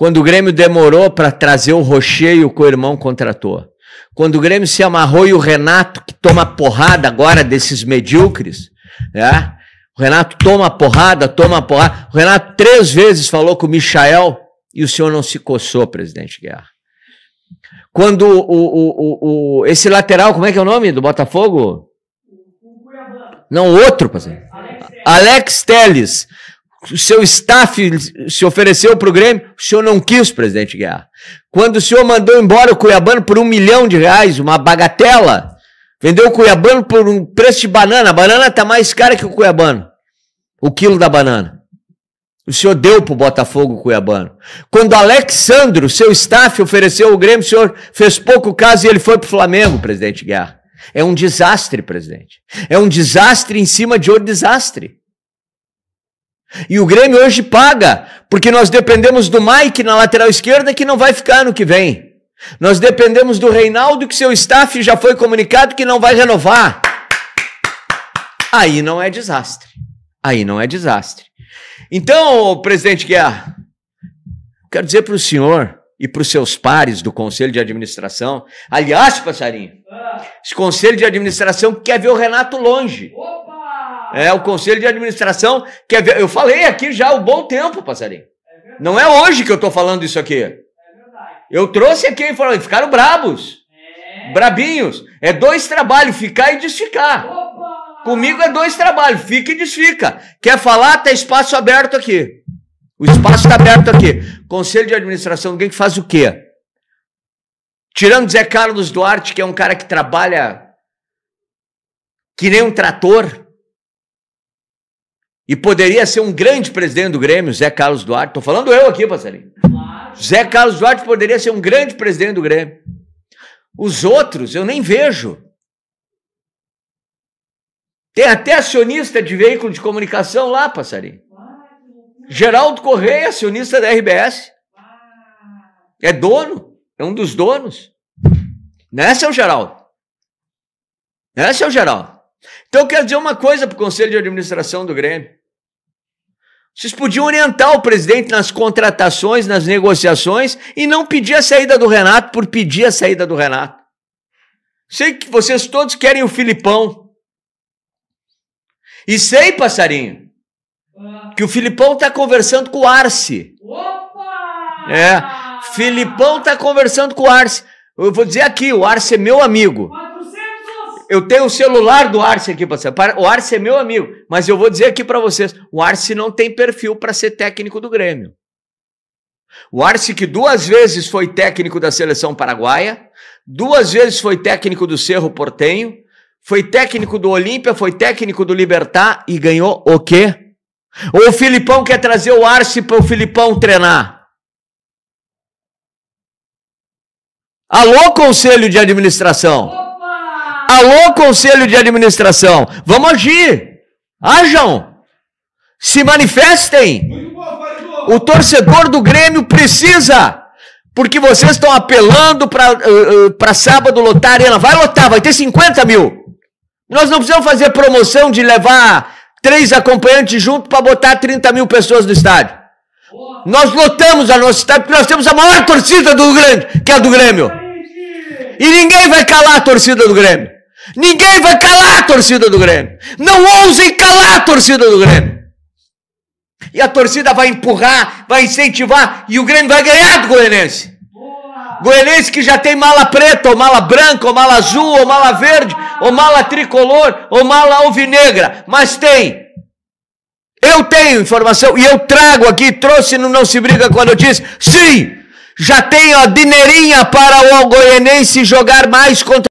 Quando o Grêmio demorou para trazer o Rocher e o co-irmão contratou. Quando o Grêmio se amarrou e o Renato, que toma porrada agora desses medíocres, né? O Renato toma porrada, toma porrada. O Renato três vezes falou com o Michael e o senhor não se coçou, presidente Guerra. Quando o, o, o, o esse lateral, como é que é o nome do Botafogo? Não, outro, presidente. É. Alex Teles o seu staff se ofereceu para o Grêmio, o senhor não quis, presidente Guerra. Quando o senhor mandou embora o Cuiabano por um milhão de reais, uma bagatela, vendeu o Cuiabano por um preço de banana, a banana está mais cara que o Cuiabano, o quilo da banana. O senhor deu para o Botafogo o Cuiabano. Quando Alexandro, seu staff, ofereceu o Grêmio, o senhor fez pouco caso e ele foi para o Flamengo, presidente Guerra. É um desastre, presidente. É um desastre em cima de outro desastre. E o Grêmio hoje paga, porque nós dependemos do Mike na lateral esquerda que não vai ficar no que vem. Nós dependemos do Reinaldo que seu staff já foi comunicado que não vai renovar. Aí não é desastre. Aí não é desastre. Então, presidente Guerra, quero dizer para o senhor e para os seus pares do Conselho de Administração, aliás, passarinho, esse Conselho de Administração quer ver o Renato longe. Opa! É, o conselho de administração quer é ver. Eu falei aqui já há um bom tempo, passarinho. É não é hoje que eu estou falando isso aqui. É eu trouxe aqui e falei, ficaram brabos. É. Brabinhos. É dois trabalhos, ficar e desficar. Opa! Comigo é dois trabalhos, fica e desfica. Quer falar? Tá espaço aberto aqui. O espaço está aberto aqui. Conselho de administração, alguém que faz o quê? Tirando Zé Carlos Duarte, que é um cara que trabalha que nem um trator, e poderia ser um grande presidente do Grêmio, Zé Carlos Duarte. Estou falando eu aqui, passarinho. Claro. Zé Carlos Duarte poderia ser um grande presidente do Grêmio. Os outros eu nem vejo. Tem até acionista de veículo de comunicação lá, passarinho. Geraldo Correia, acionista da RBS. É dono, é um dos donos. Né, é, seu Geraldo? Né, é, seu Geraldo? Então, eu quero dizer uma coisa para o Conselho de Administração do Grêmio. Vocês podiam orientar o presidente nas contratações, nas negociações e não pedir a saída do Renato por pedir a saída do Renato. Sei que vocês todos querem o Filipão. E sei, passarinho, que o Filipão está conversando com o Arce. Opa! É. Filipão está conversando com o Arce. Eu vou dizer aqui, o Arce é meu amigo. Eu tenho o celular do Arce aqui, você. O Arce é meu amigo, mas eu vou dizer aqui para vocês: o Arce não tem perfil para ser técnico do Grêmio. O Arce, que duas vezes foi técnico da seleção paraguaia, duas vezes foi técnico do Cerro Portenho, foi técnico do Olímpia, foi técnico do Libertar e ganhou o quê? Ou o Filipão quer trazer o Arce para o Filipão treinar? Alô, conselho de administração! Alô, conselho de administração, vamos agir. Ajam. Se manifestem. O torcedor do Grêmio precisa. Porque vocês estão apelando para uh, uh, sábado lotar a arena. Vai lotar, vai ter 50 mil. Nós não precisamos fazer promoção de levar três acompanhantes junto para botar 30 mil pessoas no estádio. Nós lotamos a nossa estádio porque nós temos a maior torcida do Grêmio, que é a do Grêmio. E ninguém vai calar a torcida do Grêmio. Ninguém vai calar a torcida do Grêmio. Não ousem calar a torcida do Grêmio. E a torcida vai empurrar, vai incentivar e o Grêmio vai ganhar do Goianense. Goianense que já tem mala preta, ou mala branca, ou mala azul, ou mala verde, ou mala tricolor, ou mala alvinegra, mas tem. Eu tenho informação e eu trago aqui, trouxe no Não Se Briga quando eu disse, sim, já tem a dinheirinha para o goianense jogar mais contra